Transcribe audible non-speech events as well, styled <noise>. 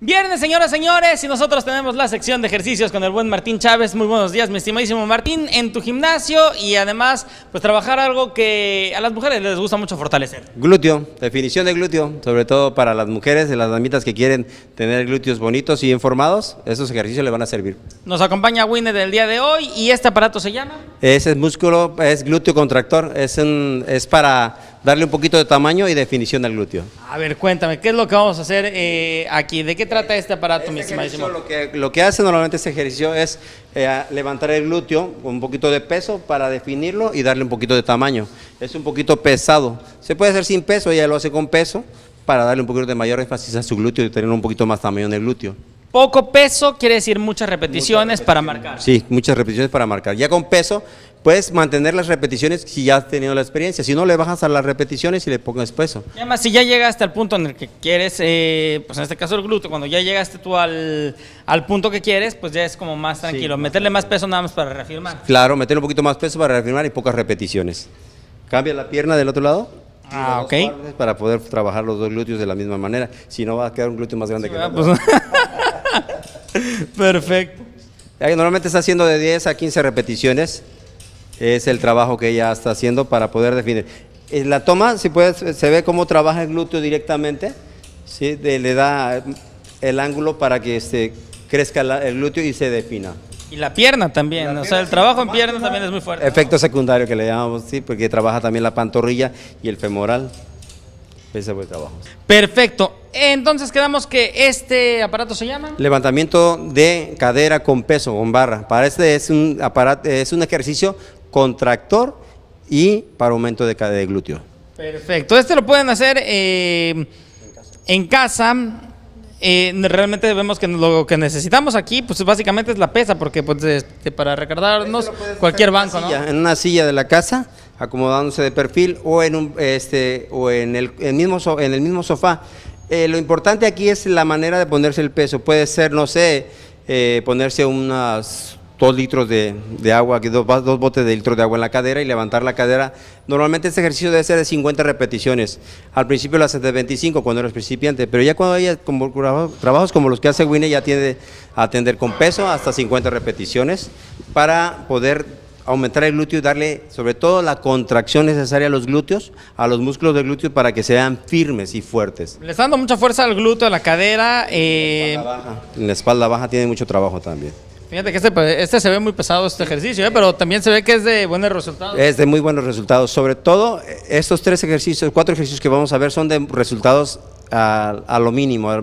Viernes, señoras, señores, y nosotros tenemos la sección de ejercicios con el buen Martín Chávez. Muy buenos días, mi estimadísimo Martín, en tu gimnasio y además, pues trabajar algo que a las mujeres les gusta mucho fortalecer. Glúteo, definición de glúteo, sobre todo para las mujeres, de las damitas que quieren tener glúteos bonitos y informados, esos ejercicios le van a servir. Nos acompaña Winnet del día de hoy y este aparato se llama. Ese es músculo, es glúteo contractor, es, un, es para darle un poquito de tamaño y definición al glúteo. A ver, cuéntame, ¿qué es lo que vamos a hacer eh, aquí? ¿De qué trata este aparato, este mi Lo que, hace normalmente este ejercicio es eh, levantar el glúteo con un poquito de peso para definirlo y darle un poquito de tamaño. Es un poquito pesado. Se puede hacer sin peso, ella lo hace con peso para darle un poquito de mayor énfasis a su glúteo y tener un poquito más tamaño en el glúteo. Poco peso quiere decir muchas repeticiones, para marcar. Sí, muchas repeticiones para marcar. Ya con peso puedes mantener las repeticiones si ya has tenido la experiencia. Si no, le bajas a las repeticiones y le pones peso. Y además, si ya llegaste al punto en el que quieres, eh, pues en este caso el glúteo, cuando ya llegaste tú al, al punto que quieres, pues ya es como más tranquilo. Meterle más peso nada más para reafirmar. Claro, meterle un poquito más peso para reafirmar y pocas repeticiones. Cambia la pierna del otro lado. Ah, ok. Para poder trabajar los dos glúteos de la misma manera. Si no, va a quedar un glúteo más grande que el otro. Pues. <laughs> Perfecto. Normalmente está haciendo de 10 a 15 repeticiones es el trabajo que ella está haciendo para poder definir. Eh, la toma, si puedes, se ve cómo trabaja el glúteo directamente, ¿sí? le da el ángulo para que este, crezca el glúteo y se defina. Y la pierna también, o sea, el trabajo en pierna también es muy fuerte. Efecto secundario que le llamamos, sí, porque trabaja también la pantorrilla y el femoral. Ese fue el trabajo. Perfecto. Entonces quedamos que este aparato se llama levantamiento de cadera con peso, con barra. Para este es un aparato, es un ejercicio contractor y para aumento de, de glúteo. Perfecto. Este lo pueden hacer eh, en casa. Eh, realmente vemos que lo que necesitamos aquí, pues básicamente es la pesa, porque pues, este, para recargarnos este cualquier banco, en una, silla, de la casa, acomodándose de perfil o en este, o en el, mismo, en el mismo sofá. Eh, lo importante aquí es la manera de ponerse el peso. Puede ser, no sé, ponerse unas dos litros de, agua, dos, dos botes de litros de agua en la cadera y levantar la cadera. Normalmente este ejercicio debe ser de 50 repeticiones. Al principio lo haces de 25 cuando eres principiante, pero ya cuando hay como, trabajos como los que hace Winnie ya tiene a atender con peso hasta 50 repeticiones para poder aumentar el glúteo y darle sobre todo la contracción necesaria a los glúteos, a los músculos de glúteo para que sean firmes y fuertes. Le está dando mucha fuerza al glúteo, a la cadera. Eh... en la espalda baja tiene mucho trabajo también. Fíjate que este, este, se ve muy pesado, este ejercicio, ¿eh? pero también se ve que es de buenos resultados. Es de muy buenos resultados. Sobre todo, eh, estos tres ejercicios, cuatro ejercicios que vamos a ver son de resultados a lo mínimo,